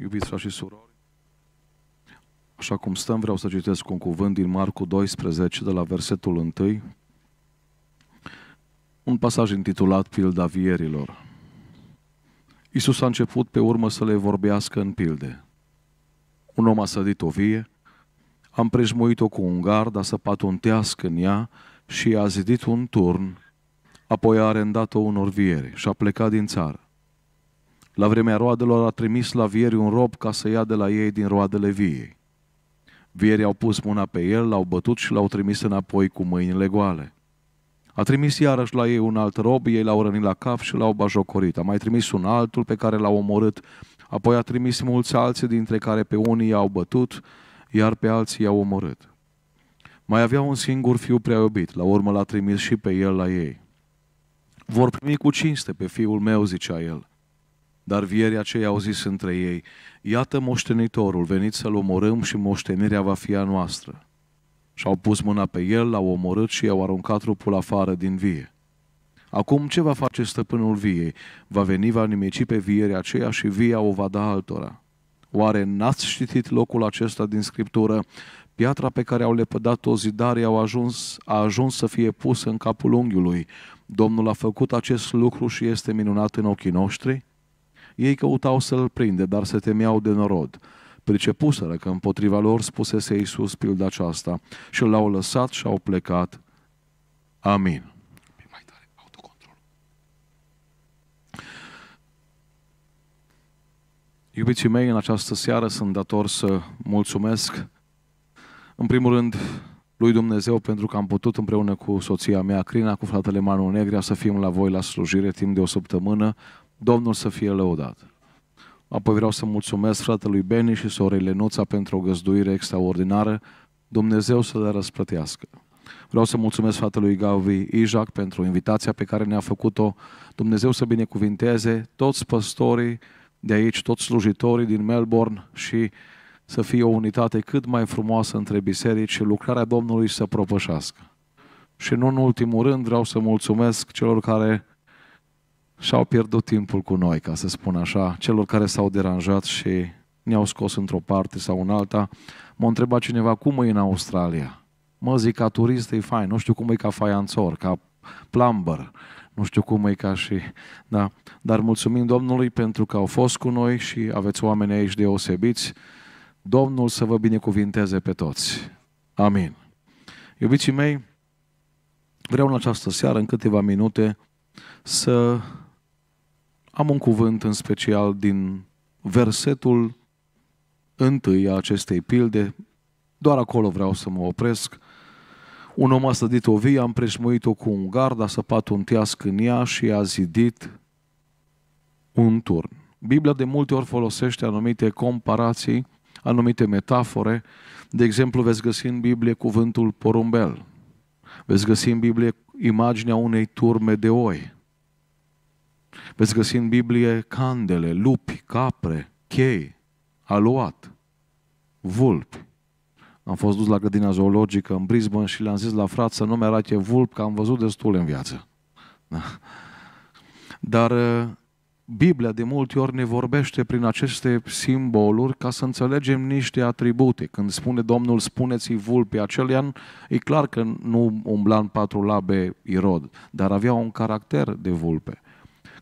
Iubiți frați și surori, așa cum stăm, vreau să citesc un cuvânt din Marcu 12, de la versetul 1, un pasaj intitulat Pilda vierilor. Iisus a început pe urmă să le vorbească în pilde. Un om a sădit o vie, a împrejmuit-o cu un gard, a săpat un teasc în ea și a zidit un turn, apoi a arendat-o unor viere și a plecat din țară. La vremea roadelor a trimis la vieri un rob ca să ia de la ei din roadele viei. Vierii au pus mâna pe el, l-au bătut și l-au trimis înapoi cu mâinile goale. A trimis iarăși la ei un alt rob, ei l-au rănit la cap și l-au bajocorit. A mai trimis un altul pe care l-au omorât, apoi a trimis mulți alții dintre care pe unii i-au bătut, iar pe alții i-au omorât. Mai avea un singur fiu prea iubit, la urmă l-a trimis și pe el la ei. Vor primi cu cinste pe fiul meu, zicea el. Dar vierii aceia au zis între ei, Iată moștenitorul, veniți să-l omorâm și moștenirea va fi a noastră. Și-au pus mâna pe el, l-au omorât și i-au aruncat trupul afară din vie. Acum ce va face stăpânul viei? Va veni, va nimici pe vierii aceia și via o va da altora. Oare n-ați citit locul acesta din Scriptură? Piatra pe care au lepădat-o zidarii au ajuns, a ajuns să fie pusă în capul unghiului. Domnul a făcut acest lucru și este minunat în ochii noștri? Ei căutau să-l prinde, dar se temeau de norod. Pricepuseră că împotriva lor spusese Iisus pilda aceasta și l-au lăsat și au plecat. Amin. Mai tare, autocontrol. Iubiții mei, în această seară sunt dator să mulțumesc în primul rând lui Dumnezeu pentru că am putut împreună cu soția mea, Crina, cu fratele Manu Negrea, să fim la voi la slujire timp de o săptămână. Domnul să fie lăudat. Apoi vreau să mulțumesc fratelui Beni și sorei Lenuța pentru o găzduire extraordinară. Dumnezeu să le răsplătească. Vreau să mulțumesc fratelui Gavi Ijac pentru invitația pe care ne-a făcut-o. Dumnezeu să binecuvinteze toți păstorii de aici, toți slujitorii din Melbourne și să fie o unitate cât mai frumoasă între biserici și lucrarea Domnului să propășească. Și nu în ultimul rând vreau să mulțumesc celor care și-au pierdut timpul cu noi, ca să spun așa, celor care s-au deranjat și ne-au scos într-o parte sau în alta. M-a întrebat cineva cum e în Australia. Mă zic, ca turist e fain, nu știu cum e ca faianțor, ca plumber, nu știu cum e ca și... Da. Dar mulțumim Domnului pentru că au fost cu noi și aveți oameni aici deosebiți. Domnul să vă binecuvinteze pe toți. Amin. Iubiții mei, vreau în această seară, în câteva minute, să am un cuvânt în special din versetul întâi a acestei pilde, doar acolo vreau să mă opresc. Un om a sădit o vie, am presmuit-o cu un gard, a săpat un teasc în ea și a zidit un turn. Biblia de multe ori folosește anumite comparații, anumite metafore. De exemplu, veți găsi în Biblie cuvântul porumbel. Veți găsi în Biblie imaginea unei turme de oi. Veți găsi în Biblie candele, lupi, capre, chei, aluat, vulpi. Am fost dus la grădina zoologică în Brisbane și le-am zis la frat să nu mi-arate vulp, că am văzut destul în viață. Da. Dar uh, Biblia de multe ori ne vorbește prin aceste simboluri ca să înțelegem niște atribute. Când spune Domnul, spuneți-i vulpii an e clar că nu umbla în patru labe Irod, dar avea un caracter de vulpe.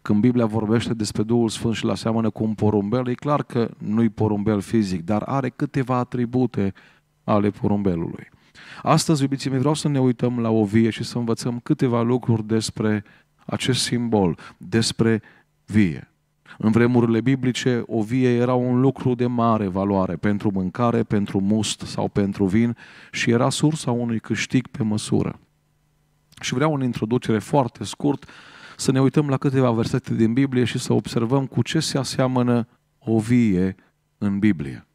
Când Biblia vorbește despre Duhul Sfânt și la seamănă cu un porumbel, e clar că nu-i porumbel fizic, dar are câteva atribute ale porumbelului. Astăzi, iubiții mei, vreau să ne uităm la o vie și să învățăm câteva lucruri despre acest simbol, despre vie. În vremurile biblice, o vie era un lucru de mare valoare pentru mâncare, pentru must sau pentru vin și era sursa unui câștig pe măsură. Și vreau o introducere foarte scurt să ne uităm la câteva versete din Biblie și să observăm cu ce se aseamănă o vie în Biblie.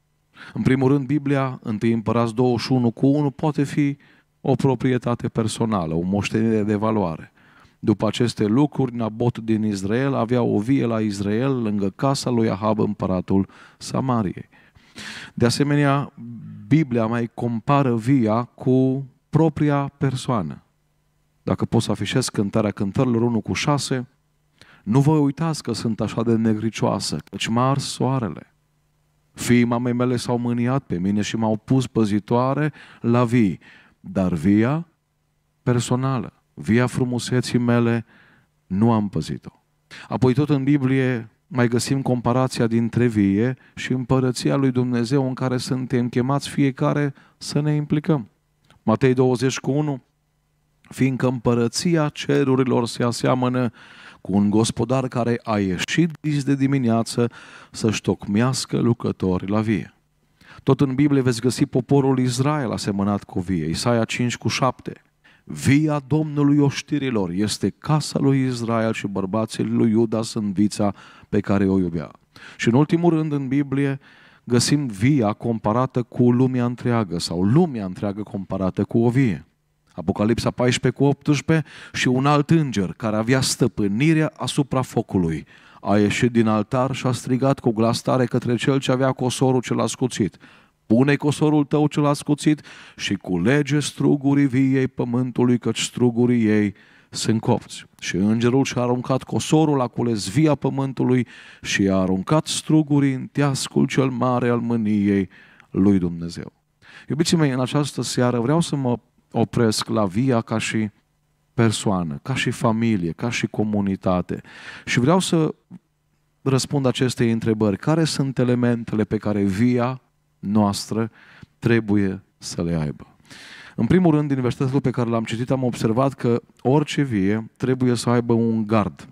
În primul rând, Biblia, 1 Împărați 21 cu 1, poate fi o proprietate personală, o moștenire de valoare. După aceste lucruri, Nabot din Israel avea o vie la Israel, lângă casa lui Ahab, împăratul Samariei. De asemenea, Biblia mai compară via cu propria persoană. Dacă pot să afișez cântarea cântărilor 1 cu 6, nu vă uitați că sunt așa de negricioasă, căci m-a ars soarele. Fii mamei mele s-au mâniat pe mine și m-au pus păzitoare la vii, dar via personală, via frumuseții mele, nu am păzit-o. Apoi tot în Biblie mai găsim comparația dintre vie și împărăția lui Dumnezeu în care suntem chemați fiecare să ne implicăm. Matei 21, fiindcă împărăția cerurilor se aseamănă cu un gospodar care a ieșit dis de dimineață să-și tocmească lucrători la vie. Tot în Biblie veți găsi poporul Israel asemănat cu vie, Isaia 5 cu 7. Via Domnului oștirilor este casa lui Israel și bărbații lui Iuda sunt vița pe care o iubea. Și în ultimul rând în Biblie găsim via comparată cu lumea întreagă sau lumea întreagă comparată cu o vie. Apocalipsa 14 cu 18, și un alt înger care avea stăpânirea asupra focului. A ieșit din altar și a strigat cu glas tare către cel ce avea cosorul cel ascuțit. Pune cosorul tău cel ascuțit și culege strugurii viei pământului, căci strugurii ei sunt copți. Și îngerul și-a aruncat cosorul la cules via pământului și a aruncat strugurii în teascul cel mare al mâniei lui Dumnezeu. Iubiții mei, în această seară vreau să mă opresc la via ca și persoană, ca și familie, ca și comunitate. Și vreau să răspund acestei întrebări. Care sunt elementele pe care via noastră trebuie să le aibă? În primul rând, din versetul pe care l-am citit, am observat că orice vie trebuie să aibă un gard.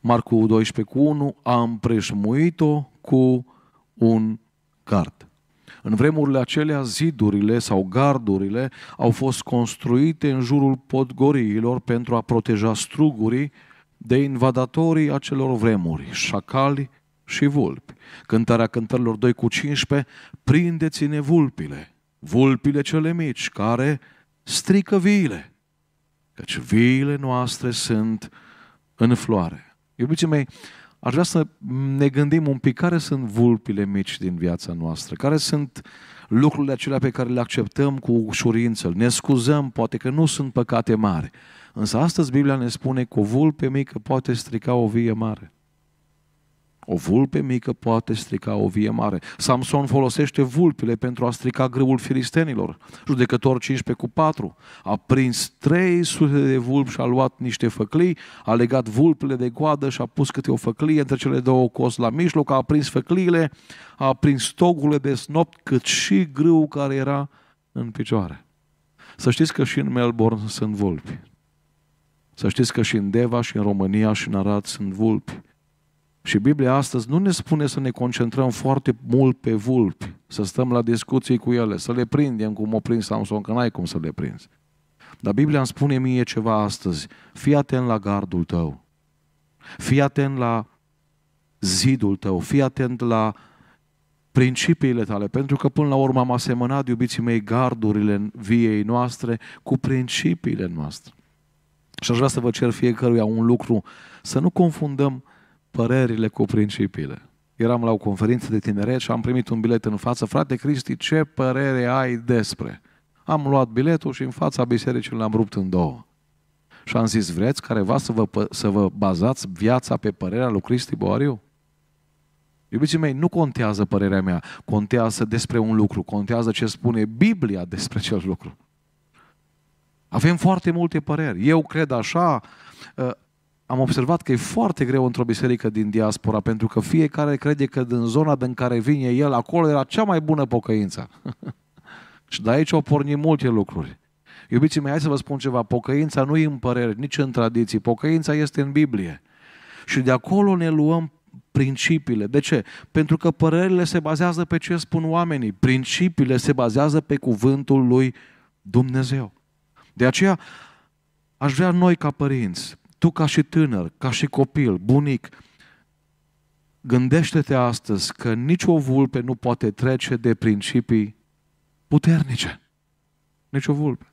Marcu 12 cu 1 a împrejmuit-o cu un gard. În vremurile acelea, zidurile sau gardurile au fost construite în jurul podgoriilor pentru a proteja strugurii de invadatorii acelor vremuri, șacali și vulpi. Cântarea cântărilor 2 cu 15, prindeți-ne vulpile, vulpile cele mici, care strică viile, căci viile noastre sunt în floare. Iubiții mei, Aș vrea să ne gândim un pic care sunt vulpile mici din viața noastră, care sunt lucrurile acelea pe care le acceptăm cu ușurință, ne scuzăm, poate că nu sunt păcate mari. Însă astăzi Biblia ne spune că o vulpe mică poate strica o vie mare. O vulpe mică poate strica o vie mare. Samson folosește vulpile pentru a strica grâul filistenilor. Judecător 15 cu 4. A prins 300 de vulpi și a luat niște făclii, a legat vulpile de coadă și a pus câte o făclie între cele două cos la mijloc, a prins făcliile, a prins togurile de snop, cât și grâul care era în picioare. Să știți că și în Melbourne sunt vulpi. Să știți că și în Deva, și în România, și în Arad sunt vulpi. Și Biblia astăzi nu ne spune să ne concentrăm foarte mult pe vulpi, să stăm la discuții cu ele, să le prindem cum o prins Samson, că n-ai cum să le prinzi. Dar Biblia îmi spune mie ceva astăzi. Fii atent la gardul tău. Fii atent la zidul tău. Fii atent la principiile tale, pentru că până la urmă am asemănat, iubiții mei, gardurile viei noastre cu principiile noastre. Și aș vrea să vă cer fiecăruia un lucru, să nu confundăm părerile cu principiile. Eram la o conferință de tineret și am primit un bilet în față. Frate Cristi, ce părere ai despre? Am luat biletul și în fața bisericii l-am rupt în două. Și am zis, vreți careva să vă, să vă bazați viața pe părerea lui Cristi Boariu? Iubiții mei, nu contează părerea mea, contează despre un lucru, contează ce spune Biblia despre acel lucru. Avem foarte multe păreri. Eu cred așa, ă, am observat că e foarte greu într-o biserică din diaspora, pentru că fiecare crede că din zona din care vine el, acolo era cea mai bună pocăință. și de aici au pornit multe lucruri. Iubiții mei, hai să vă spun ceva, pocăința nu e în păreri, nici în tradiții, pocăința este în Biblie. Și de acolo ne luăm principiile. De ce? Pentru că părerile se bazează pe ce spun oamenii, principiile se bazează pe cuvântul lui Dumnezeu. De aceea, aș vrea noi ca părinți, tu ca și tânăr, ca și copil, bunic, gândește-te astăzi că nicio vulpe nu poate trece de principii puternice. Nici o vulpe.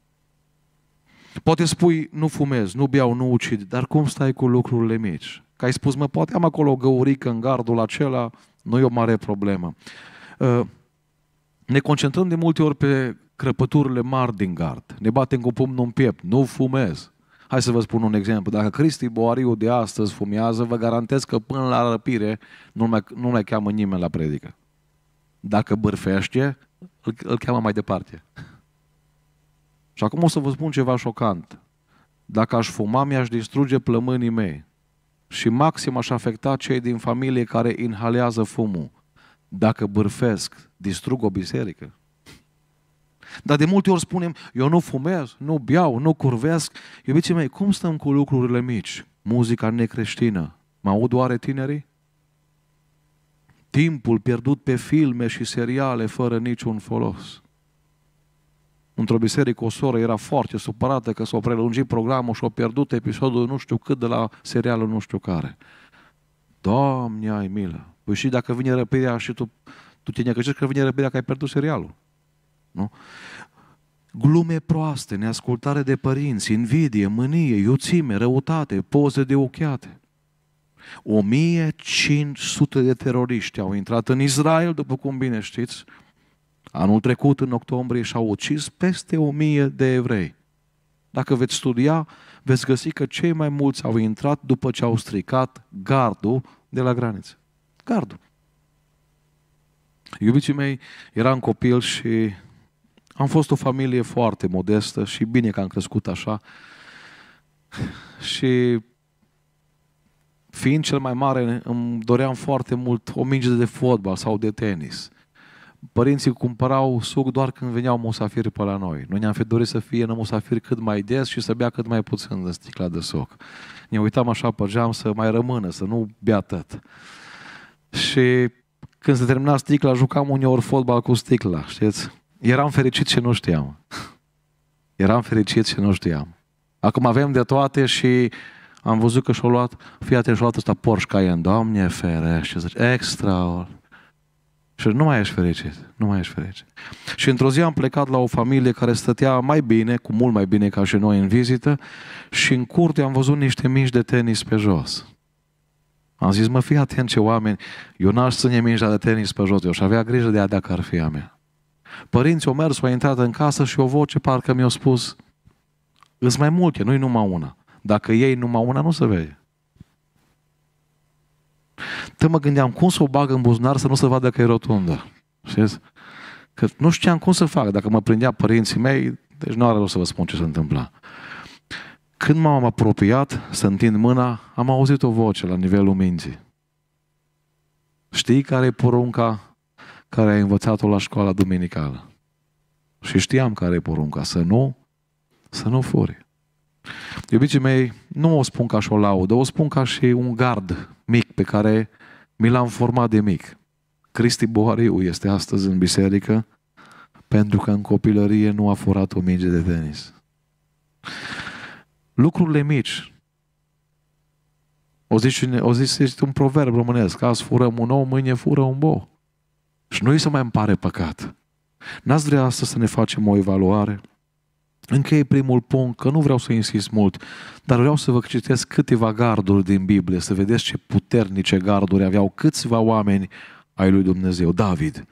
Poate spui, nu fumez, nu beau, nu ucid, dar cum stai cu lucrurile mici? Că ai spus, mă, poate am acolo o găurică în gardul acela, nu e o mare problemă. Uh, ne concentrăm de multe ori pe crăpăturile mari din gard. Ne batem cu pumnul în piept. Nu fumez. Hai să vă spun un exemplu. Dacă Cristi Boariu de astăzi fumează, vă garantez că până la răpire nu mai, nu mai cheamă nimeni la predică. Dacă bârfește, îl, îl cheamă mai departe. Și acum o să vă spun ceva șocant. Dacă aș fuma, mi-aș distruge plămânii mei. Și maxim aș afecta cei din familie care inhalează fumul. Dacă bârfesc, distrug o biserică. Dar de multe ori spunem, eu nu fumez, nu beau, nu curvesc. Iubiții mei, cum stăm cu lucrurile mici? Muzica necreștină. Mă aud oare tinerii? Timpul pierdut pe filme și seriale fără niciun folos. Într-o biserică o soră era foarte supărată că s-a prelungit programul și a pierdut episodul nu știu cât de la serialul nu știu care. Doamne, ai milă! Păi și dacă vine răpirea și tu, tu te necășești că vine răpirea că ai pierdut serialul. Nu? Glume proaste, neascultare de părinți, invidie, mânie, iuțime, răutate, poze de ochiate. 1500 de teroriști au intrat în Israel, după cum bine știți, anul trecut, în octombrie, și-au ucis peste 1000 de evrei. Dacă veți studia, veți găsi că cei mai mulți au intrat după ce au stricat gardul de la graniță. Gardul. Iubiții mei, eram copil și am fost o familie foarte modestă și bine că am crescut așa. și fiind cel mai mare, îmi doream foarte mult o minge de fotbal sau de tenis. Părinții cumpărau suc doar când veneau musafiri pe la noi. Noi ne-am fi dorit să fie în musafiri cât mai des și să bea cât mai puțin în sticla de suc. Ne uitam așa pe geam să mai rămână, să nu bea tot. Și când se termina sticla, jucam uneori fotbal cu sticla, știți? Eram fericit și nu știam. Eram fericit și nu știam. Acum avem de toate și am văzut că și au luat, fii atent, și-a luat ăsta Porsche Cayenne, Doamne ferește, zici, extra. Și nu mai ești fericit, nu mai ești fericit. Și într-o zi am plecat la o familie care stătea mai bine, cu mult mai bine ca și noi în vizită și în curte am văzut niște mici de tenis pe jos. Am zis, mă, fii atent ce oameni, eu n-aș ține mingea de tenis pe jos, eu și avea grijă de ea dacă ar fi a mea. Părinții au mers, au intrat în casă și o voce parcă mi-a spus Îs mai multe, nu-i numai una. Dacă ei numai una, nu se vede. Te mă gândeam cum să o bag în buzunar să nu se vadă că e rotundă. Știți? Că nu știam cum să fac. Dacă mă prindea părinții mei, deci nu are rost să vă spun ce se întâmpla. Când m-am apropiat să întind mâna, am auzit o voce la nivelul minții. Știi care e porunca care ai învățat-o la școala duminicală. Și știam care e porunca, să nu, să nu furi. Iubiții mei, nu o spun ca și o laudă, o spun ca și un gard mic pe care mi l-am format de mic. Cristi Bohariu este astăzi în biserică pentru că în copilărie nu a furat o minge de tenis. Lucrurile mici. O zis, o zis, este un proverb românesc, azi furăm un ou, mâine fură un bou. Și noi să mai împare, păcat. N-ați vrea astăzi să ne facem o evaluare? Închei primul punct, că nu vreau să insist mult, dar vreau să vă citesc câteva garduri din Biblie, să vedeți ce puternice garduri aveau câțiva oameni ai lui Dumnezeu. David,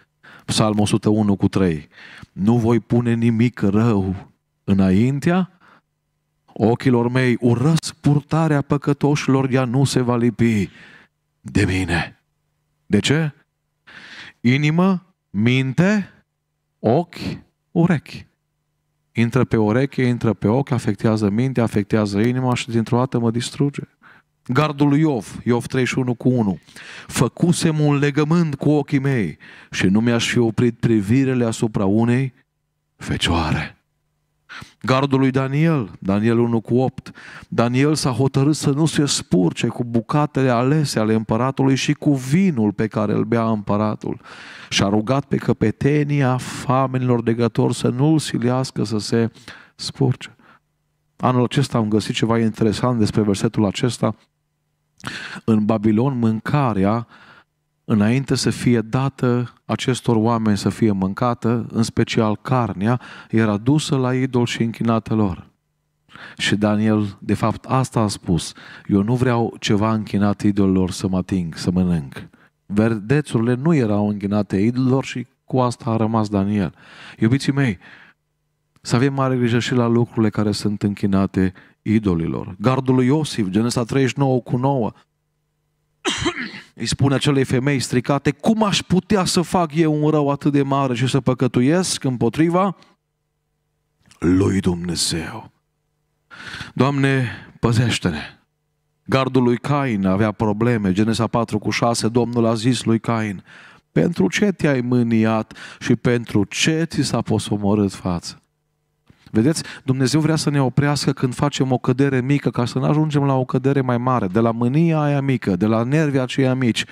Psalm 101 cu 3. Nu voi pune nimic rău înaintea ochilor mei, urăsc purtarea păcătoșilor, ea nu se va lipi de mine. De ce? inimă, minte, ochi, urechi. Intră pe ureche, intră pe ochi, afectează mintea, afectează inima și dintr-o dată mă distruge. Gardul lui Iov, Iov 31 cu 1. Făcusem un legământ cu ochii mei și nu mi-aș fi oprit privirele asupra unei fecioare. Gardul lui Daniel, Daniel 1 cu 8. Daniel s-a hotărât să nu se spurce cu bucatele alese ale împăratului și cu vinul pe care îl bea împăratul. Și a rugat pe căpetenia famenilor gător să nu-l silească să se spurce. Anul acesta am găsit ceva interesant despre versetul acesta. În Babilon mâncarea înainte să fie dată acestor oameni să fie mâncată, în special carnea, era dusă la idol și închinată lor. Și Daniel, de fapt, asta a spus. Eu nu vreau ceva închinat idolilor să mă ating, să mănânc. Verdețurile nu erau închinate idolilor și cu asta a rămas Daniel. Iubiții mei, să avem mare grijă și la lucrurile care sunt închinate idolilor. Gardul lui Iosif, Genesa 39 cu 9 îi spune acelei femei stricate, cum aș putea să fac eu un rău atât de mare și să păcătuiesc împotriva lui Dumnezeu? Doamne, păzește-ne! Gardul lui Cain avea probleme, Genesa 4 cu 6, Domnul a zis lui Cain, pentru ce te-ai mâniat și pentru ce ți s-a posomorât față? Vedeți, Dumnezeu vrea să ne oprească când facem o cădere mică, ca să nu ajungem la o cădere mai mare, de la mânia aia mică, de la nervii aceia mici.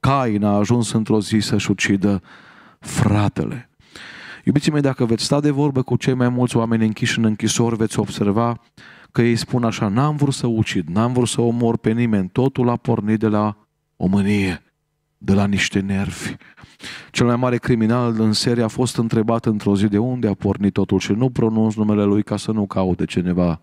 Cain a ajuns într-o zi să-și ucidă fratele. Iubiții mei, dacă veți sta de vorbă cu cei mai mulți oameni închiși în închisori, veți observa că ei spun așa, n-am vrut să ucid, n-am vrut să omor pe nimeni, totul a pornit de la o mânie de la niște nervi. Cel mai mare criminal în serie a fost întrebat într-o zi de unde a pornit totul și nu pronunț numele lui ca să nu caute cineva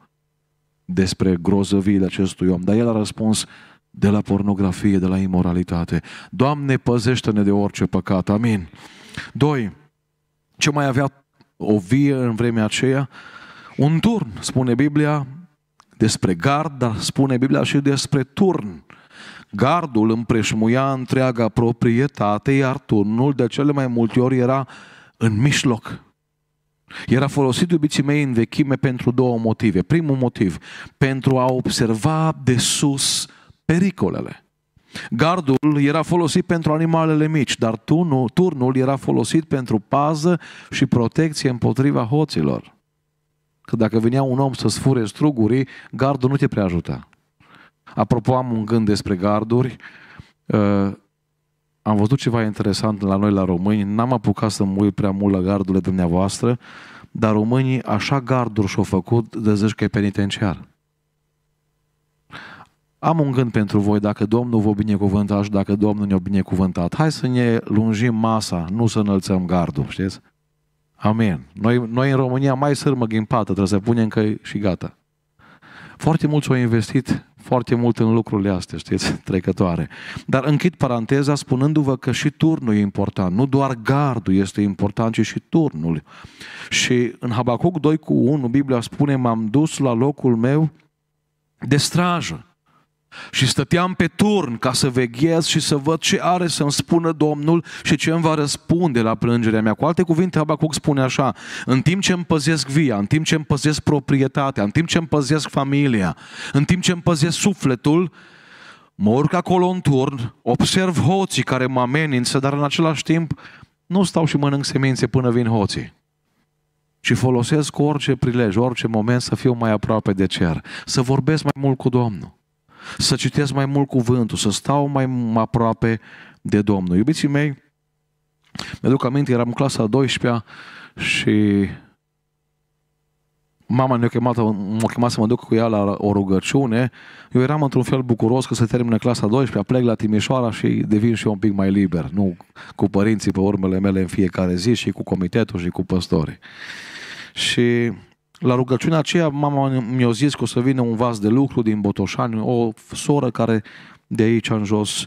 despre grozăviile acestui om. Dar el a răspuns de la pornografie, de la imoralitate. Doamne, păzește-ne de orice păcat. Amin. doi Ce mai avea o vie în vremea aceea? Un turn, spune Biblia, despre gard, dar spune Biblia și despre turn. Gardul împreșmuia întreaga proprietate, iar turnul de cele mai multe ori era în mijloc. Era folosit, iubiții mei, în vechime pentru două motive. Primul motiv, pentru a observa de sus pericolele. Gardul era folosit pentru animalele mici, dar turnul, turnul era folosit pentru pază și protecție împotriva hoților. Că dacă venea un om să-ți fure strugurii, gardul nu te prea ajuta. Apropo, am un gând despre garduri. Uh, am văzut ceva interesant la noi la români. N-am apucat să mă uit prea mult la gardurile dumneavoastră, dar românii așa garduri și-au făcut de zici că e penitenciar. Am un gând pentru voi, dacă Domnul vă binecuvânta și dacă Domnul ne-a binecuvântat, hai să ne lungim masa, nu să înălțăm gardul, știți? Amin. Noi, noi în România mai sârmă ghimpată, trebuie să punem că și gata. Foarte mulți au investit foarte mult în lucrurile astea, știți, trecătoare. Dar închid paranteza spunându-vă că și turnul e important. Nu doar gardul este important, ci și turnul. Și în Habacuc 2 cu 1, Biblia spune, m-am dus la locul meu de strajă. Și stăteam pe turn ca să veghez și să văd ce are să-mi spună Domnul și ce îmi va răspunde la plângerea mea. Cu alte cuvinte, Habacuc spune așa, în timp ce îmi păzesc via, în timp ce îmi păzesc proprietatea, în timp ce îmi păzesc familia, în timp ce îmi păzesc sufletul, mă urc acolo în turn, observ hoții care mă amenință, dar în același timp nu stau și mănânc semințe până vin hoții Și folosesc orice prilej, orice moment să fiu mai aproape de cer, să vorbesc mai mult cu Domnul să citesc mai mult cuvântul, să stau mai aproape de Domnul. Iubiții mei, mi-aduc aminte, eram în clasa a 12-a și mama ne-a chemat, m-a chemat să mă duc cu ea la o rugăciune. Eu eram într-un fel bucuros că se termină clasa 12, plec la Timișoara și devin și eu un pic mai liber, nu cu părinții pe urmele mele în fiecare zi și cu comitetul și cu păstorii. Și la rugăciunea aceea, mama mi-a zis că o să vină un vas de lucru din Botoșani, o soră care de aici în jos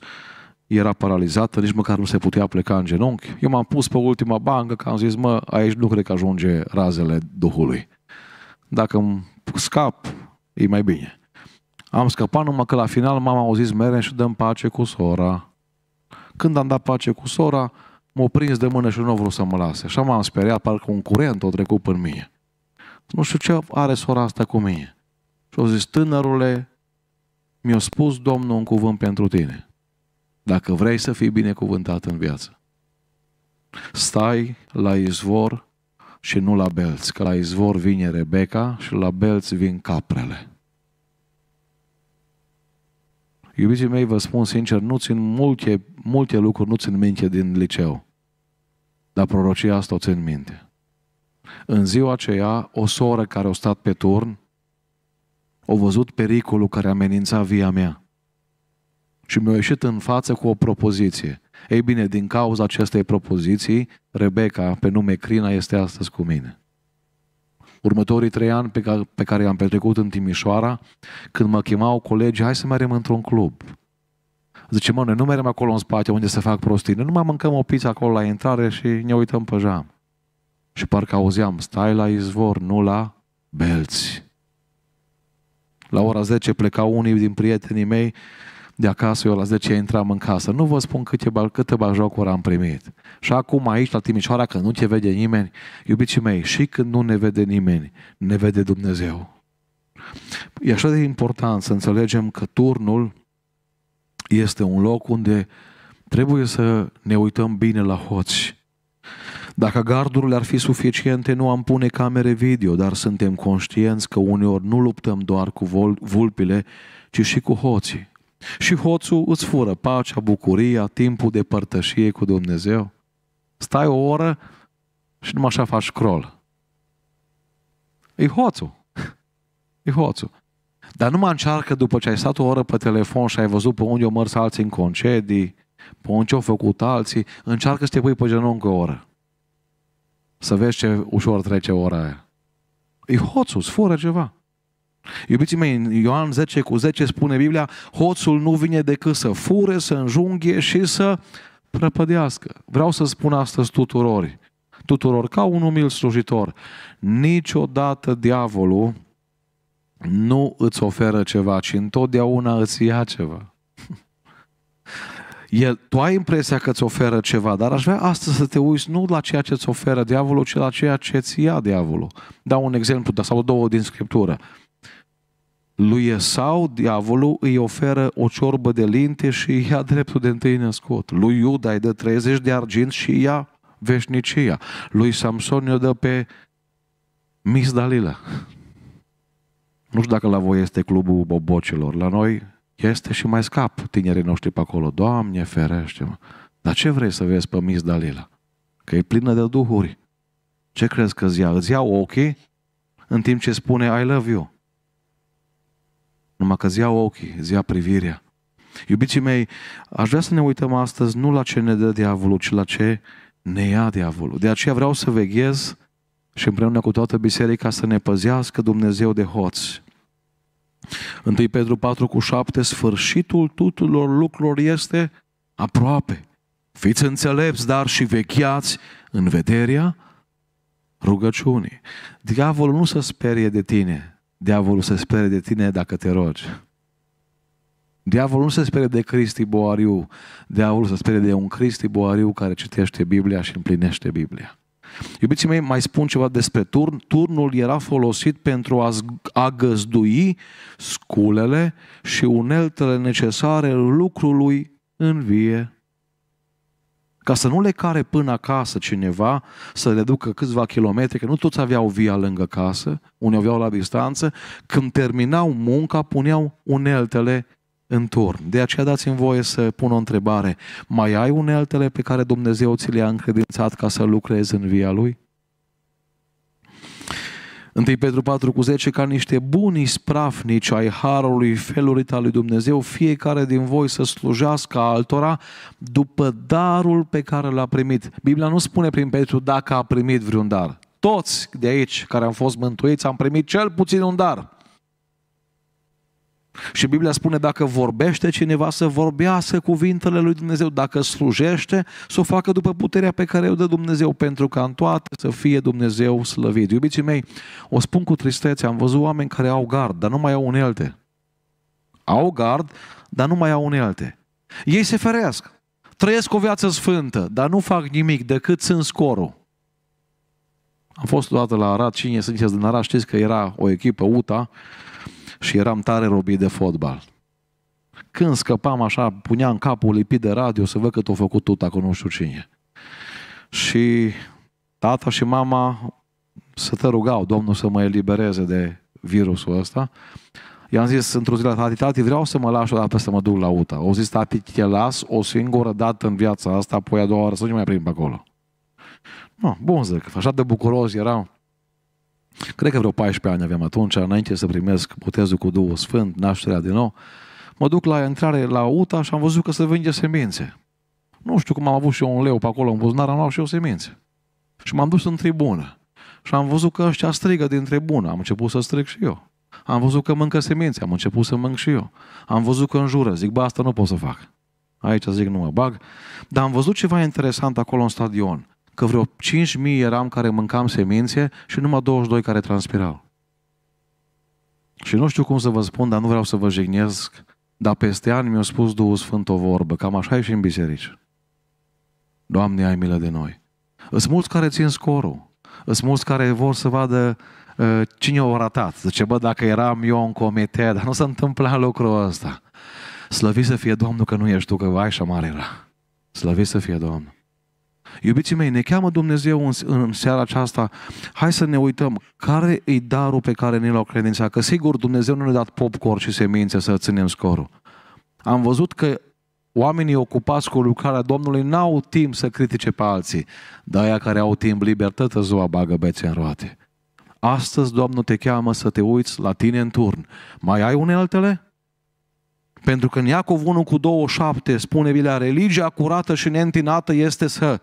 era paralizată, nici măcar nu se putea pleca în genunchi. Eu m-am pus pe ultima bancă, că am zis, mă, aici nu cred că ajunge razele Duhului. Dacă îmi scap, e mai bine. Am scăpat numai că la final mama mi-a zis merem și dăm pace cu sora. Când am dat pace cu sora, m-a prins de mână și nu a vrut să mă lase. Așa m-am speriat, parcă un curent o trecut în mine nu știu ce are sora asta cu mine. Și au zis, tânărule, mi-a spus Domnul un cuvânt pentru tine. Dacă vrei să fii binecuvântat în viață, stai la izvor și nu la belți, că la izvor vine Rebecca și la belți vin caprele. Iubiții mei, vă spun sincer, nu țin multe, multe lucruri, nu țin minte din liceu. Dar prorocia asta o țin minte. În ziua aceea, o soră care a stat pe turn, a văzut pericolul care amenința via mea. Și mi-a ieșit în față cu o propoziție. Ei bine, din cauza acestei propoziții, Rebecca, pe nume Crina, este astăzi cu mine. Următorii trei ani pe care, pe care i-am petrecut în Timișoara, când mă chemau colegii, hai să mergem într-un club. Zice, mă, noi nu mergem acolo în spate unde se fac prostii. nu mai mâncăm o pizza acolo la intrare și ne uităm pe jam. Și parcă auzeam, stai la izvor, nu la belți. La ora 10 plecau unii din prietenii mei de acasă, eu la 10 intram în casă. Nu vă spun câte, câte bajocuri am primit. Și acum aici, la Timișoara, când nu te vede nimeni, iubiții mei, și când nu ne vede nimeni, ne vede Dumnezeu. E așa de important să înțelegem că turnul este un loc unde trebuie să ne uităm bine la hoți dacă gardurile ar fi suficiente, nu am pune camere video, dar suntem conștienți că uneori nu luptăm doar cu vulpile, ci și cu hoții. Și hoțul îți fură pacea, bucuria, timpul de părtășie cu Dumnezeu. Stai o oră și numai așa faci scroll. E hoțul. E hoțul. Dar nu mă încearcă după ce ai stat o oră pe telefon și ai văzut pe unde o mărs alții în concedii, pe unde au făcut alții, încearcă să te pui pe genunchi o oră. Să vezi ce ușor trece ora aia. E hoțul, fură ceva. Iubiții mei, Ioan 10 cu 10 spune Biblia, hoțul nu vine decât să fure, să înjunghie și să prăpădească. Vreau să spun astăzi tuturor, tuturor ca un umil slujitor, niciodată diavolul nu îți oferă ceva, ci întotdeauna îți ia ceva. El, tu ai impresia că îți oferă ceva, dar aș vrea astăzi să te uiți nu la ceea ce îți oferă diavolul, ci la ceea ce îți ia diavolul. Dau un exemplu, sau două din Scriptură. Lui sau diavolul îi oferă o ciorbă de linte și ia dreptul de întâi născut. Lui Iuda îi dă 30 de argint și ia veșnicia. Lui Samson îi dă pe Miss Dalila. Nu știu dacă la voi este clubul bobocilor. La noi este și mai scap tinerii noștri pe acolo. Doamne, ferește -mă. Dar ce vrei să vezi pe Miss Dalila? Că e plină de duhuri. Ce crezi că îți ia? Îți iau ochii în timp ce spune I love you. Numai că îți iau ochii, îți ia privirea. Iubiții mei, aș vrea să ne uităm astăzi nu la ce ne dă diavolul, ci la ce ne ia diavolul. De aceea vreau să veghez și împreună cu toată biserica să ne păzească Dumnezeu de hoți. 1 Petru 4 cu 7, sfârșitul tuturor lucrurilor este aproape. Fiți înțelepți, dar și vechiați în vederea rugăciunii. Diavolul nu se sperie de tine. Diavolul se sperie de tine dacă te rogi. Diavolul nu se sperie de Cristi Boariu. Diavolul se sperie de un Cristi Boariu care citește Biblia și împlinește Biblia. Iubiții mei, mai spun ceva despre turn. Turnul era folosit pentru a, a găzdui sculele și uneltele necesare lucrului în vie. Ca să nu le care până acasă cineva, să le ducă câțiva kilometri, că nu toți aveau via lângă casă, unii aveau la distanță, când terminau munca, puneau uneltele în turn. De aceea dați-mi voie să pun o întrebare. Mai ai uneltele pe care Dumnezeu ți le-a încredințat ca să lucrezi în via Lui? 1 Petru 4 cu 10, ca niște buni sprafnici ai Harului felurit al lui Dumnezeu, fiecare din voi să slujească altora după darul pe care l-a primit. Biblia nu spune prin Petru dacă a primit vreun dar. Toți de aici care am fost mântuiți am primit cel puțin un dar. Și Biblia spune, dacă vorbește cineva să vorbească cuvintele lui Dumnezeu, dacă slujește, să o facă după puterea pe care o dă Dumnezeu, pentru ca în toate să fie Dumnezeu slăvit. Iubiții mei, o spun cu tristețe, am văzut oameni care au gard, dar nu mai au unelte. Au gard, dar nu mai au unelte. Ei se feresc, trăiesc o viață sfântă, dar nu fac nimic decât sunt scorul. Am fost odată la Arad, cine sunteți din Arad, știți că era o echipă UTA, și eram tare robit de fotbal. Când scăpam așa, puneam capul lipit de radio să văd cât o făcut tot acolo nu știu cine. Și tata și mama să te rugau, Domnul să mă elibereze de virusul ăsta. I-am zis într-o zi la tati, tati, vreau să mă las o dată să mă duc la UTA. O zis, tati, te las o singură dată în viața asta, apoi a doua oară să nu mai prind pe acolo. No, bun zic, așa de bucuros eram cred că vreo 14 ani aveam atunci, înainte să primesc botezul cu Duhul Sfânt, nașterea din nou, mă duc la intrare la UTA și am văzut că se vinde semințe. Nu știu cum am avut și eu un leu pe acolo în buzunar, am luat și eu semințe. Și m-am dus în tribună. Și am văzut că ăștia strigă din tribună. Am început să strig și eu. Am văzut că mâncă semințe, am început să mănânc și eu. Am văzut că înjură, zic, bă, asta nu pot să fac. Aici zic, nu mă bag. Dar am văzut ceva interesant acolo în stadion că vreo 5.000 eram care mâncam semințe și numai 22 care transpirau. Și nu știu cum să vă spun, dar nu vreau să vă jignesc, dar peste ani mi-a spus Duhul Sfânt o vorbă, cam așa e și în biserici. Doamne, ai milă de noi. Sunt mulți care țin scorul. Sunt mulți care vor să vadă uh, cine o ratat. Zice, bă, dacă eram eu în comite, dar nu se întâmpla lucrul ăsta. Slăvi să fie Domnul că nu ești tu, că vai și mare era. Slăvi să fie Domnul. Iubiții mei, ne cheamă Dumnezeu în, în seara aceasta, hai să ne uităm care e darul pe care ne l-au credința, că sigur Dumnezeu nu ne-a dat popcorn și semințe să ținem scorul. Am văzut că oamenii ocupați cu lucrarea Domnului n-au timp să critique pe alții, dar aia care au timp liber, tătă ziua bagă bețe în roate. Astăzi Domnul te cheamă să te uiți la tine în turn. Mai ai uneltele? Pentru că în Iacov 1 cu 27 spune Biblia, religia curată și neîntinată este să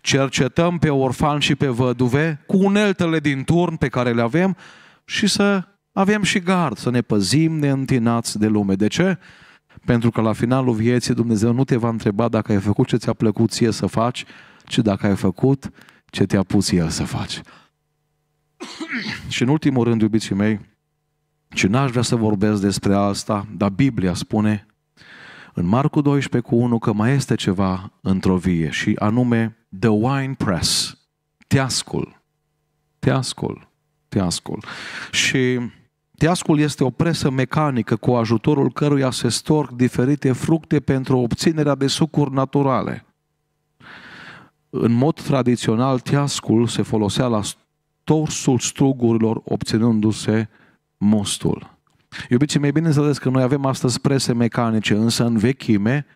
cercetăm pe orfan și pe văduve cu uneltele din turn pe care le avem și să avem și gard, să ne păzim neîntinați de lume. De ce? Pentru că la finalul vieții Dumnezeu nu te va întreba dacă ai făcut ce ți-a plăcut ție să faci, ci dacă ai făcut ce te-a pus El să faci. și în ultimul rând, iubiții mei, și n-aș vrea să vorbesc despre asta, dar Biblia spune în Marcu 12 cu 1 că mai este ceva într-o vie și anume the wine press, teascul. Teascul, teascul. Și teascul este o presă mecanică cu ajutorul căruia se storc diferite fructe pentru obținerea de sucuri naturale. În mod tradițional, teascul se folosea la torsul strugurilor obținându-se uh, mustul. Iubiții mei, bineînțeles că noi avem astăzi prese mecanice, însă în vechime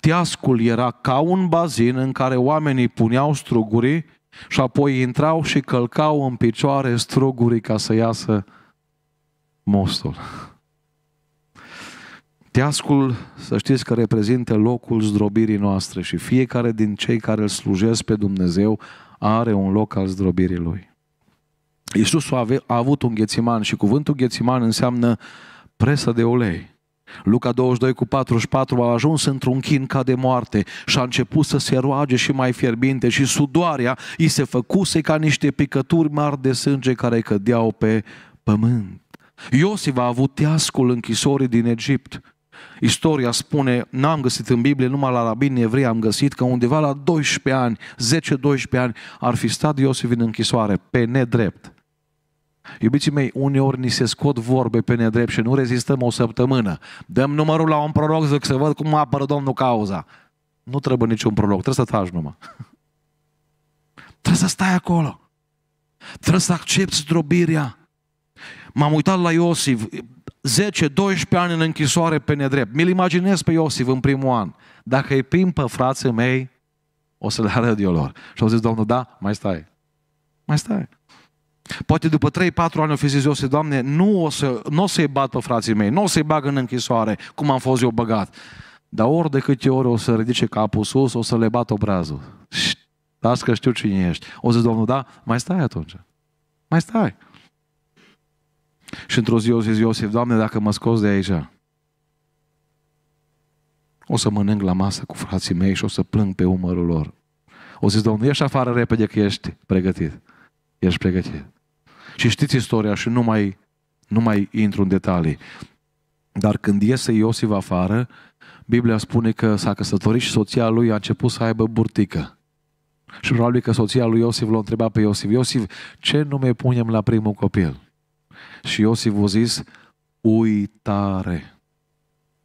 teascul era ca un bazin în care oamenii puneau strugurii și apoi intrau și călcau în picioare strugurii ca să iasă mostul. Teascul, să știți că reprezintă locul zdrobirii noastre și fiecare din cei care îl slujesc pe Dumnezeu are un loc al zdrobirii lui. Iisus a avut un ghețiman și cuvântul ghețiman înseamnă presă de ulei. Luca 22 cu 44 a ajuns într-un chin ca de moarte și a început să se roage și mai fierbinte și sudoarea i se făcuse ca niște picături mari de sânge care cădeau pe pământ. Iosif a avut teascul închisorii din Egipt. Istoria spune, n-am găsit în Biblie, numai la rabini evrei am găsit că undeva la 12 ani, 10-12 ani, ar fi stat Iosif în închisoare, pe nedrept. Iubiții mei, uneori ni se scot vorbe pe nedrept și nu rezistăm o săptămână. Dăm numărul la un proroc, zic să văd cum apără Domnul cauza. Nu trebuie niciun proroc, trebuie să taci numai. Trebuie să stai acolo. Trebuie să accepti zdrobirea. M-am uitat la Iosif, 10-12 ani în închisoare pe nedrept. Mi-l imaginez pe Iosif în primul an. Dacă îi prim pe frații mei, o să le arăt eu lor. Și au zis, Domnul, da, mai stai. Mai stai. Poate după 3-4 ani o fi zis Iosif, Doamne, nu o, să, nu o să-i bat pe frații mei, nu o să-i bag în închisoare, cum am fost eu băgat. Dar ori de câte ori o să ridice capul sus, o să le bat obrazul. Lasă că știu cine ești. O să Domnul, da, mai stai atunci. Mai stai. Și într-o zi o zis Iosif, Doamne, dacă mă scoți de aici, o să mănânc la masă cu frații mei și o să plâng pe umărul lor. O zis, Domnul, ieși afară repede că ești pregătit. Ești pregătit. Și știți istoria și nu mai, nu mai intru în detalii. Dar când iese Iosif afară, Biblia spune că s-a căsătorit și soția lui a început să aibă burtică. Și probabil că soția lui Iosif l-a întrebat pe Iosif, Iosif, ce nume punem la primul copil? Și Iosif a zis, uitare.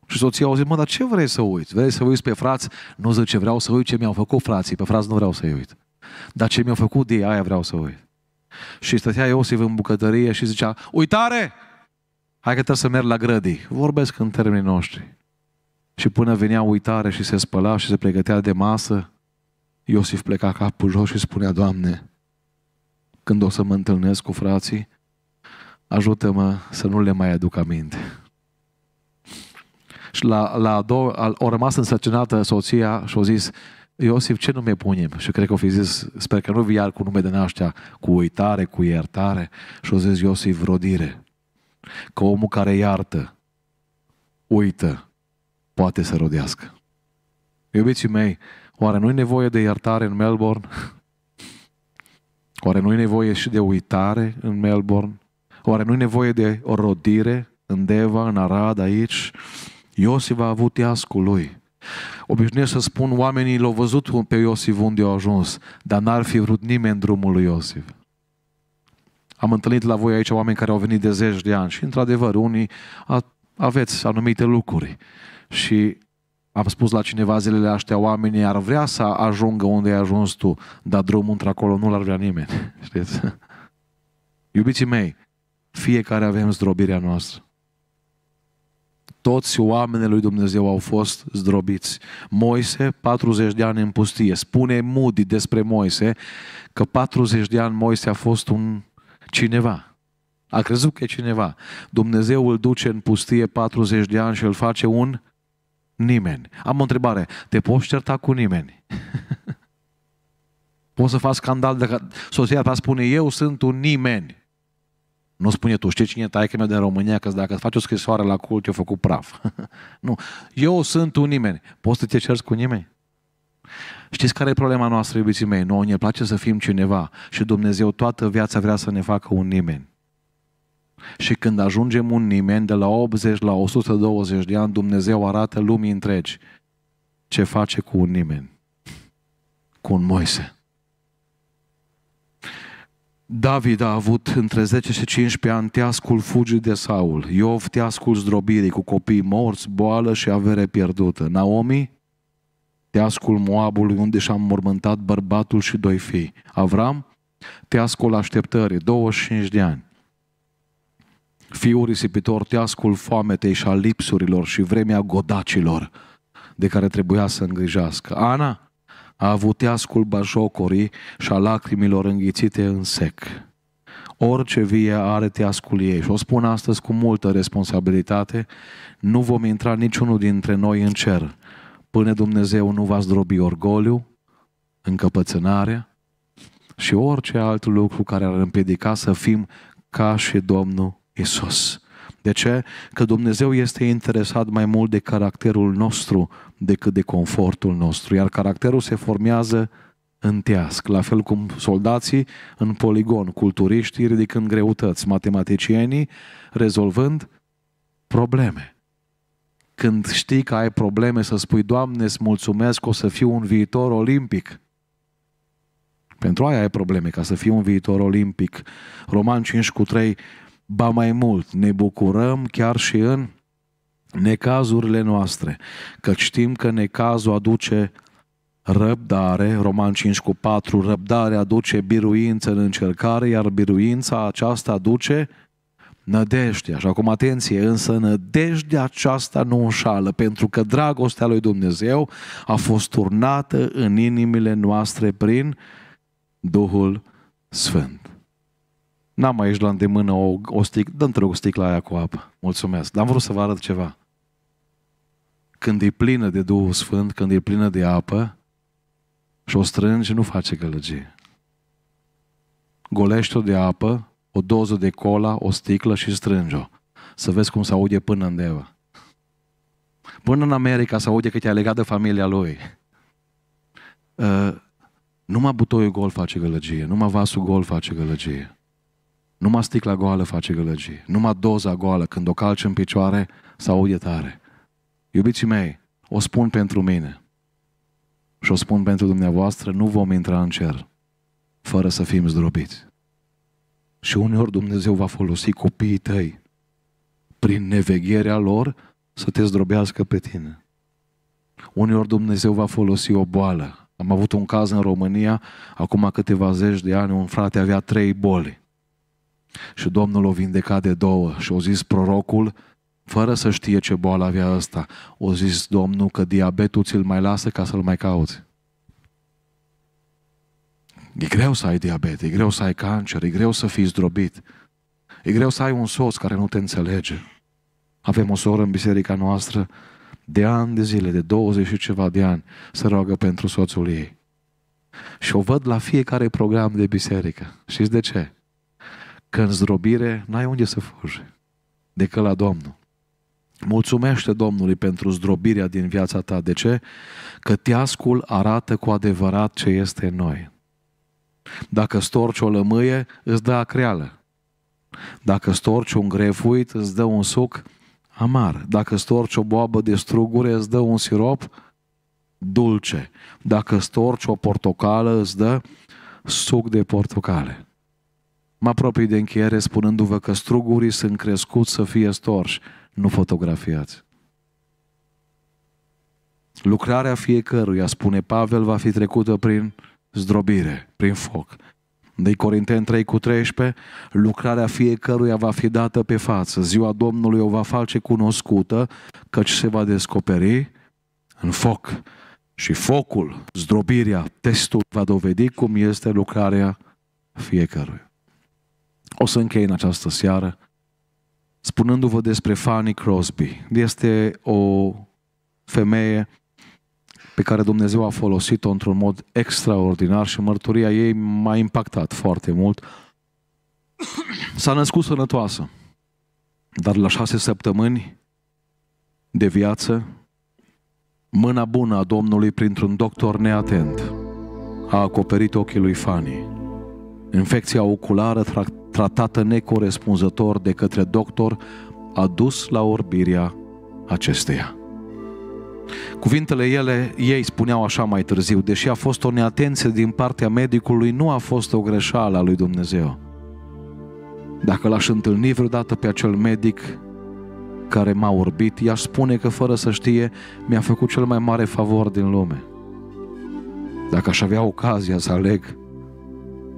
Și soția a zis, mă, dar ce vrei să uiți? Vrei să uiți pe frați? Nu zice, vreau să uit ce mi-au făcut frații, pe frați nu vreau să-i uit. Dar ce mi-au făcut de aia vreau să uit. Și stătea Iosif în bucătărie și zicea, uitare! Hai că trebuie să merg la grădii. Vorbesc în termenii noștri. Și până venea uitare și se spăla și se pregătea de masă, Iosif pleca capul jos și spunea, Doamne, când o să mă întâlnesc cu frații, ajută-mă să nu le mai aduc aminte. Și la, la a doua, a, rămas însărcinată soția și a zis, Iosif, ce nume punem? Și cred că o fi zis, sper că nu vii iar cu nume de naștea, cu uitare, cu iertare. Și o zis Iosif, rodire. Că omul care iartă, uită, poate să rodească. Iubiții mei, oare nu-i nevoie de iertare în Melbourne? Oare nu-i nevoie și de uitare în Melbourne? Oare nu-i nevoie de o rodire în Deva, în Arad, aici? Iosif a avut iascul lui. Obișnuiesc să spun, oamenii l-au văzut pe Iosif unde au ajuns, dar n-ar fi vrut nimeni drumul lui Iosif. Am întâlnit la voi aici oameni care au venit de zeci de ani și, într-adevăr, unii aveți anumite lucruri și am spus la cineva zilele astea, oamenii ar vrea să ajungă unde ai ajuns tu, dar drumul într-acolo nu l-ar vrea nimeni. Știți? Iubiții mei, fiecare avem zdrobirea noastră toți oamenii lui Dumnezeu au fost zdrobiți. Moise, 40 de ani în pustie. Spune Moody despre Moise că 40 de ani Moise a fost un cineva. A crezut că e cineva. Dumnezeu îl duce în pustie 40 de ani și îl face un nimeni. Am o întrebare. Te poți certa cu nimeni? poți să faci scandal dacă soția ta spune eu sunt un nimeni. Nu spune tu, știi cine taică de din România, că dacă îți faci o scrisoare la cult, eu făcut praf. nu. Eu sunt un nimeni. Poți să te ceri cu nimeni? Știți care e problema noastră, iubiții mei? Noi ne place să fim cineva și Dumnezeu toată viața vrea să ne facă un nimeni. Și când ajungem un nimeni de la 80 la 120 de ani, Dumnezeu arată lumii întregi ce face cu un nimeni, cu un Moise. David a avut între 10 și 15 ani teascul fugi de Saul, Iov teascul zdrobirii cu copii morți, boală și avere pierdută, Naomi teascul Moabului unde și-a mormântat bărbatul și doi fii, Avram teascul așteptării, 25 de ani. Fiul risipitor, teascul foametei și a lipsurilor și vremea godacilor de care trebuia să îngrijească. Ana, a avuteascul bajocorii și a lacrimilor înghițite în sec. Orice vie are teascul ei și o spun astăzi cu multă responsabilitate, nu vom intra niciunul dintre noi în cer până Dumnezeu nu va zdrobi orgoliu, încăpățânarea și orice alt lucru care ar împiedica să fim ca și Domnul Isus. De ce? Că Dumnezeu este interesat mai mult de caracterul nostru decât de confortul nostru, iar caracterul se formează în teasc, la fel cum soldații în poligon, culturiștii ridicând greutăți, matematicienii rezolvând probleme. Când știi că ai probleme să spui, Doamne, îți mulțumesc că o să fiu un viitor olimpic – pentru aia ai probleme, ca să fii un viitor olimpic. Roman 5 cu 3 Ba mai mult, ne bucurăm chiar și în necazurile noastre, că știm că necazul aduce răbdare, Roman 5 cu 4, răbdare aduce biruință în încercare, iar biruința aceasta aduce nădejde. Așa cum, atenție, însă nădejdea aceasta nu înșală, pentru că dragostea lui Dumnezeu a fost turnată în inimile noastre prin Duhul Sfânt. N-am aici la îndemână o, o sticlă. Dă-mi o sticlă aia cu apă. Mulțumesc. Dar am vrut să vă arăt ceva. Când e plină de Duhul Sfânt, când e plină de apă și o strângi, nu face gălăgie. Golește-o de apă, o doză de cola, o sticlă și strânge o Să vezi cum se aude până în devă. Până în America se aude că te a legat de familia lui. Uh, numai butoiul gol face gălăgie, numai vasul gol face gălăgie. Numai sticla goală face gălăgie. Numai doza goală, când o calci în picioare, sau aude tare. Iubiții mei, o spun pentru mine și o spun pentru dumneavoastră, nu vom intra în cer fără să fim zdrobiți. Și uneori Dumnezeu va folosi copiii tăi prin nevegherea lor să te zdrobească pe tine. Uneori Dumnezeu va folosi o boală. Am avut un caz în România, acum câteva zeci de ani, un frate avea trei boli. Și Domnul o vindeca de două și o zis prorocul, fără să știe ce boală avea asta, o zis Domnul că diabetul ți-l mai lasă ca să-l mai cauți. E greu să ai diabet, e greu să ai cancer, e greu să fii zdrobit, e greu să ai un soț care nu te înțelege. Avem o soră în biserica noastră de ani de zile, de 20 și ceva de ani, să roagă pentru soțul ei. Și o văd la fiecare program de biserică. Știți de ce? că în zdrobire n-ai unde să fugi decât la Domnul. Mulțumește Domnului pentru zdrobirea din viața ta. De ce? Că teascul arată cu adevărat ce este în noi. Dacă storci o lămâie, îți dă acreală. Dacă storci un grefuit, îți dă un suc amar. Dacă storci o boabă de strugure, îți dă un sirop dulce. Dacă storci o portocală, îți dă suc de portocale. Mă apropii de încheiere spunându-vă că strugurii sunt crescuți să fie storși, nu fotografiați. Lucrarea fiecăruia, spune Pavel, va fi trecută prin zdrobire, prin foc. De Corinteni 3 cu 13, lucrarea fiecăruia va fi dată pe față, ziua Domnului o va face cunoscută, căci se va descoperi în foc. Și focul, zdrobirea, testul va dovedi cum este lucrarea fiecăruia. O să închei în această seară spunându-vă despre Fanny Crosby. Este o femeie pe care Dumnezeu a folosit-o într-un mod extraordinar și mărturia ei m-a impactat foarte mult. S-a născut sănătoasă, dar la șase săptămâni de viață, mâna bună a Domnului printr-un doctor neatent a acoperit ochii lui Fanny. Infecția oculară tractată tratată necorespunzător de către doctor, a dus la orbirea acesteia. Cuvintele ele, ei spuneau așa mai târziu, deși a fost o neatenție din partea medicului, nu a fost o greșeală a lui Dumnezeu. Dacă l-aș întâlni vreodată pe acel medic care m-a orbit, i-aș spune că fără să știe mi-a făcut cel mai mare favor din lume. Dacă aș avea ocazia să aleg,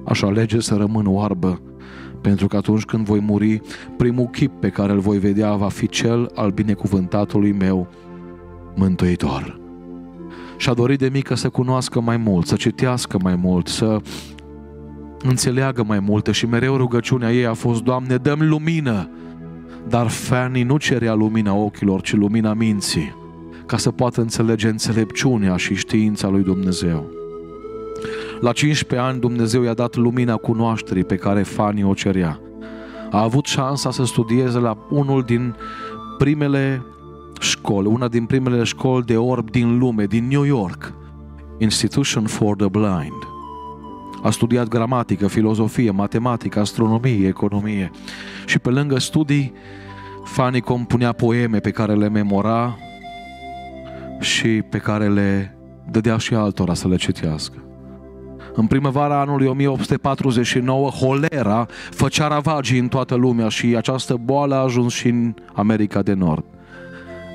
aș alege să rămân oarbă pentru că atunci când voi muri, primul chip pe care îl voi vedea va fi cel al binecuvântatului meu Mântuitor. Și-a dorit de mică să cunoască mai mult, să citească mai mult, să înțeleagă mai multe și mereu rugăciunea ei a fost, Doamne, dăm lumină! Dar Fanny nu cerea lumina ochilor, ci lumina minții, ca să poată înțelege înțelepciunea și știința lui Dumnezeu. La 15 ani Dumnezeu i-a dat lumina cunoașterii pe care Fanny o cerea. A avut șansa să studieze la unul din primele școli, una din primele școli de orb din lume, din New York, Institution for the Blind. A studiat gramatică, filozofie, matematică, astronomie, economie și pe lângă studii, Fanny compunea poeme pe care le memora și pe care le dădea și altora să le citească. În primăvara anului 1849, holera făcea ravagii în toată lumea și această boală a ajuns și în America de Nord.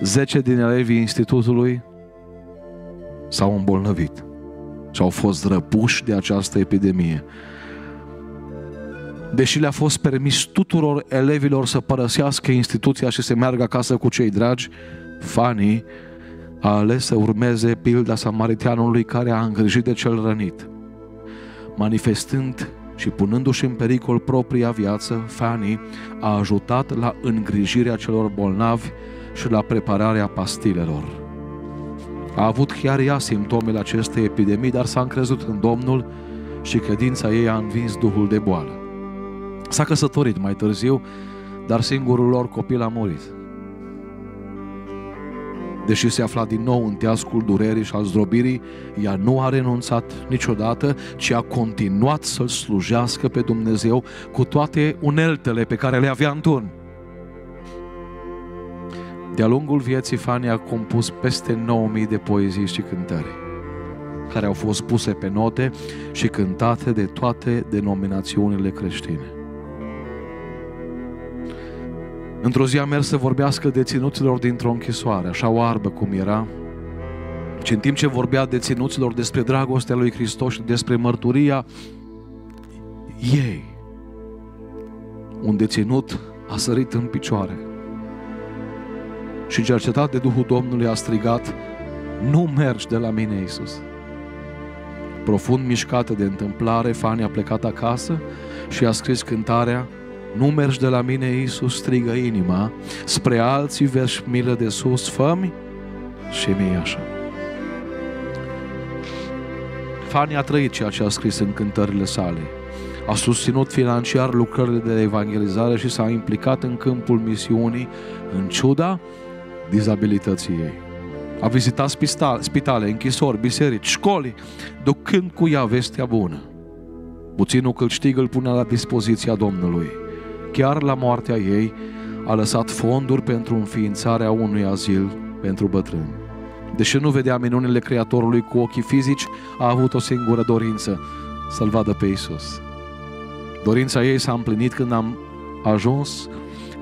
Zece din elevii institutului s-au îmbolnăvit și au fost răpuși de această epidemie. Deși le-a fost permis tuturor elevilor să părăsească instituția și să meargă acasă cu cei dragi, Fanny a ales să urmeze pilda samariteanului care a îngrijit de cel rănit manifestând și punându-și în pericol propria viață, Fanny a ajutat la îngrijirea celor bolnavi și la prepararea pastilelor. A avut chiar ea simptomele acestei epidemii, dar s-a încrezut în Domnul și credința ei a învins duhul de boală. S-a căsătorit mai târziu, dar singurul lor copil a murit. Deși se afla din nou în teascul durerii și al zdrobirii, ea nu a renunțat niciodată, ci a continuat să-L slujească pe Dumnezeu cu toate uneltele pe care le avea în turn. De-a lungul vieții, Fanny a compus peste 9000 de poezii și cântări, care au fost puse pe note și cântate de toate denominațiunile creștine. Într-o zi a mers să vorbească deținuților dintr-o închisoare, așa oarbă cum era, și în timp ce vorbea deținuților despre dragostea lui Hristos și despre mărturia ei, un deținut a sărit în picioare și cercetat de Duhul Domnului a strigat, nu mergi de la mine, Iisus. Profund mișcată de întâmplare, Fani a plecat acasă și a scris cântarea nu mergi de la mine, Iisus, strigă inima, spre alții vezi milă de sus, fămi și mie așa. Fani a trăit ceea ce a scris în cântările sale. A susținut financiar lucrările de evangelizare și s-a implicat în câmpul misiunii, în ciuda dizabilității ei. A vizitat spitale, închisori, biserici, școli, ducând cu ea vestea bună. Puținul câștig îl pune la dispoziția Domnului chiar la moartea ei, a lăsat fonduri pentru înființarea unui azil pentru bătrâni. Deși nu vedea minunile Creatorului cu ochii fizici, a avut o singură dorință, să-L vadă pe Iisus. Dorința ei s-a împlinit când am ajuns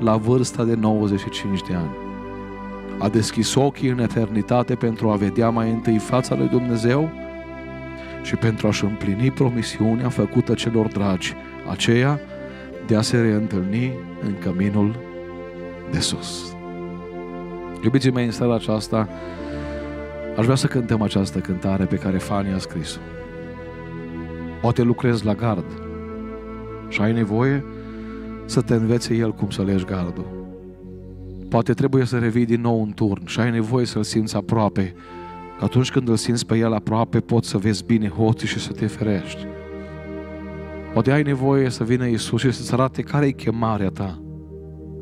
la vârsta de 95 de ani. A deschis ochii în eternitate pentru a vedea mai întâi fața lui Dumnezeu și pentru a-și împlini promisiunea făcută celor dragi, aceea te se reîntâlni în căminul de sus. Iubiții mei, în seara aceasta aș vrea să cântăm această cântare pe care Fania a scris-o. Poate lucrezi la gard și ai nevoie să te învețe el cum să legi gardul. Poate trebuie să revii din nou în turn și ai nevoie să-l simți aproape. Atunci când îl simți pe el aproape, poți să vezi bine hoții și să te ferești. Poate ai nevoie să vină Isus și să-ți arate care e chemarea ta.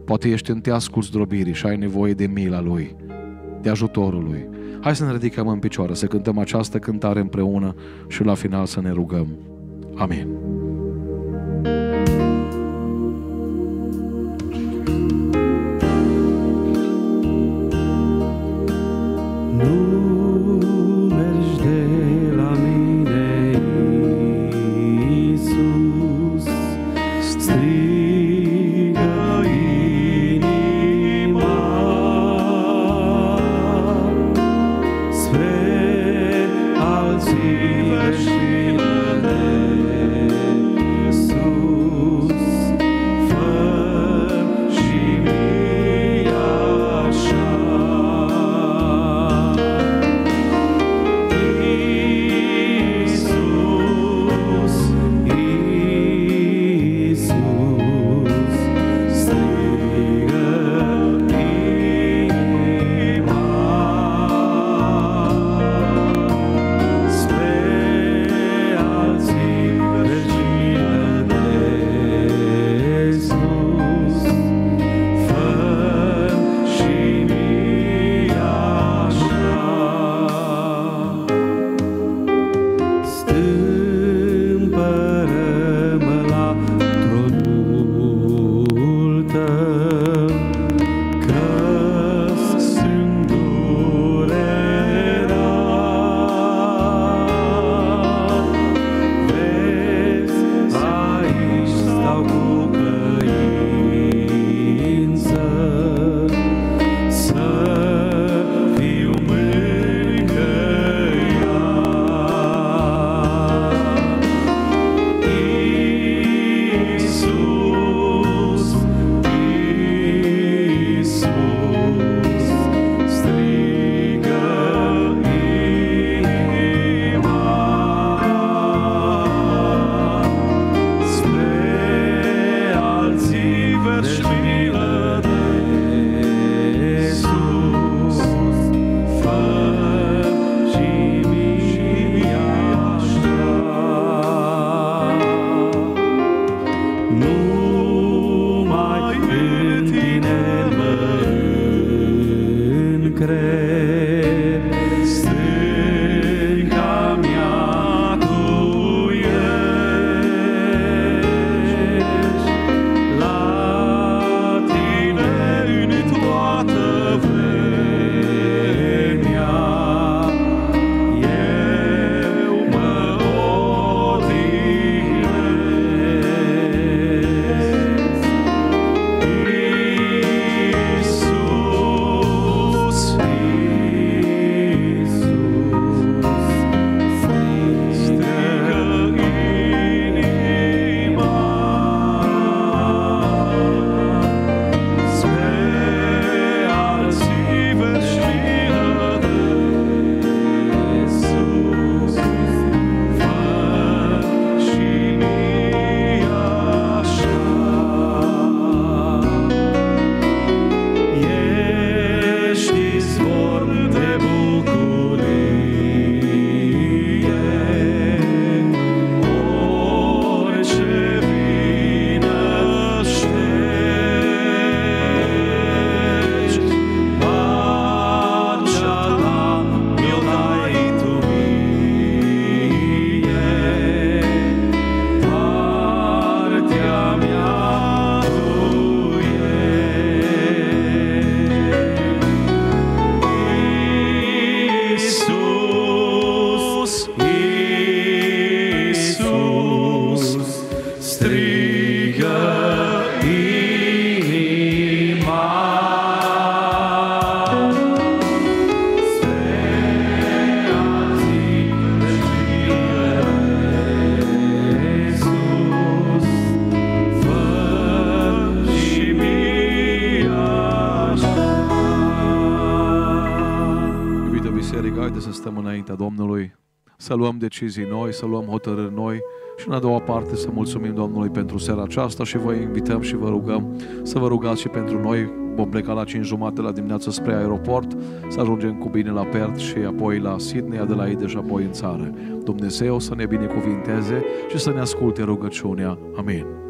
Poate ești în teascul zdrobirii și ai nevoie de mila Lui, de ajutorul Lui. Hai să ne ridicăm în picioare, să cântăm această cântare împreună și la final să ne rugăm. Amin. luăm decizii noi, să luăm hotărâri noi și în a doua parte să mulțumim Domnului pentru seara aceasta și vă invităm și vă rugăm să vă rugați și pentru noi. Vom pleca la 5 jumate la dimineață spre aeroport, să ajungem cu bine la Perth și apoi la Sydney, la ei și apoi în țară. Dumnezeu să ne binecuvinteze și să ne asculte rugăciunea. Amin.